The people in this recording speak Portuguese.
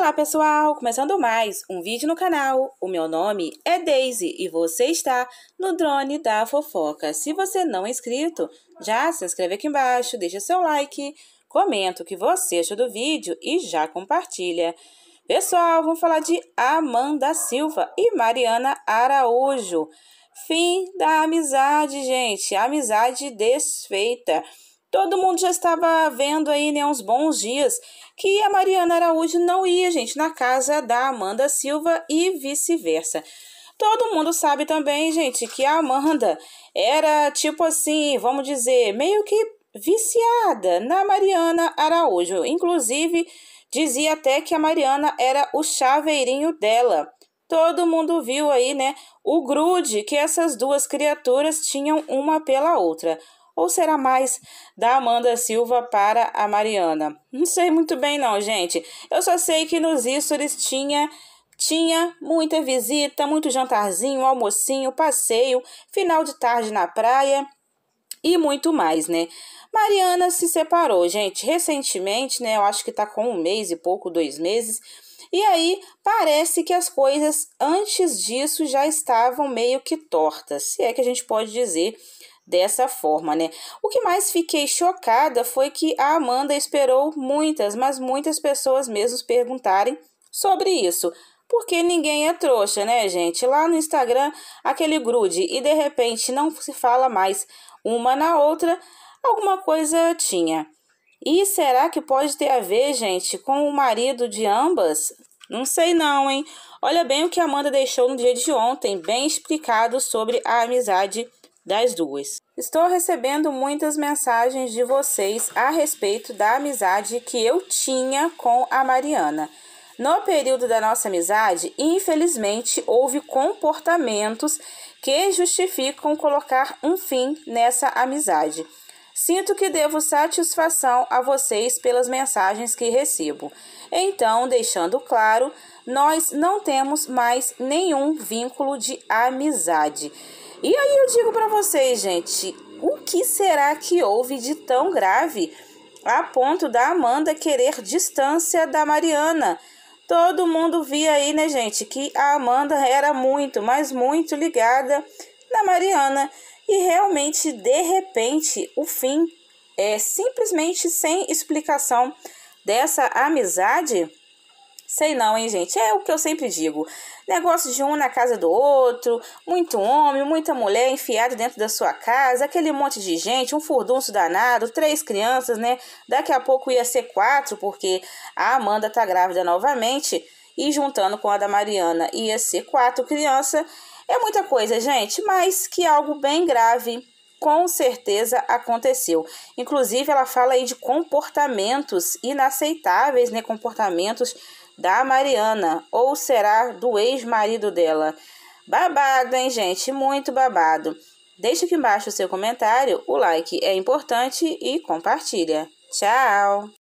Olá pessoal, começando mais um vídeo no canal. O meu nome é Daisy e você está no Drone da Fofoca. Se você não é inscrito, já se inscreve aqui embaixo, deixa seu like, comenta o que você achou do vídeo e já compartilha. Pessoal, vamos falar de Amanda Silva e Mariana Araújo. Fim da amizade, gente. Amizade desfeita. Todo mundo já estava vendo aí, né, uns bons dias, que a Mariana Araújo não ia, gente, na casa da Amanda Silva e vice-versa. Todo mundo sabe também, gente, que a Amanda era tipo assim, vamos dizer, meio que viciada na Mariana Araújo. Inclusive, dizia até que a Mariana era o chaveirinho dela. Todo mundo viu aí, né, o grude que essas duas criaturas tinham uma pela outra ou será mais da Amanda Silva para a Mariana? Não sei muito bem não, gente. Eu só sei que nos stories tinha tinha muita visita, muito jantarzinho, almocinho, passeio, final de tarde na praia e muito mais, né? Mariana se separou, gente, recentemente, né? Eu acho que tá com um mês e pouco, dois meses. E aí parece que as coisas antes disso já estavam meio que tortas, se é que a gente pode dizer dessa forma, né? O que mais fiquei chocada foi que a Amanda esperou muitas, mas muitas pessoas mesmo perguntarem sobre isso. Porque ninguém é trouxa, né, gente? Lá no Instagram, aquele grude e de repente não se fala mais uma na outra, alguma coisa tinha. E será que pode ter a ver, gente, com o marido de ambas? Não sei não, hein? Olha bem o que a Amanda deixou no dia de ontem, bem explicado sobre a amizade das duas. Estou recebendo muitas mensagens de vocês a respeito da amizade que eu tinha com a Mariana. No período da nossa amizade, infelizmente, houve comportamentos que justificam colocar um fim nessa amizade. Sinto que devo satisfação a vocês pelas mensagens que recebo. Então, deixando claro, nós não temos mais nenhum vínculo de amizade. E aí eu digo para vocês, gente, o que será que houve de tão grave a ponto da Amanda querer distância da Mariana? Todo mundo via aí, né, gente, que a Amanda era muito, mas muito ligada na Mariana. E realmente, de repente, o fim é simplesmente sem explicação dessa amizade? Sei não, hein, gente? É o que eu sempre digo. Negócio de um na casa do outro, muito homem, muita mulher enfiado dentro da sua casa, aquele monte de gente, um furdunço danado, três crianças, né? Daqui a pouco ia ser quatro, porque a Amanda tá grávida novamente e juntando com a da Mariana ia ser quatro crianças. É muita coisa, gente, mas que algo bem grave com certeza aconteceu. Inclusive, ela fala aí de comportamentos inaceitáveis, né? Comportamentos da Mariana, ou será do ex-marido dela. Babado, hein, gente? Muito babado. Deixe aqui embaixo o seu comentário, o like é importante e compartilha. Tchau!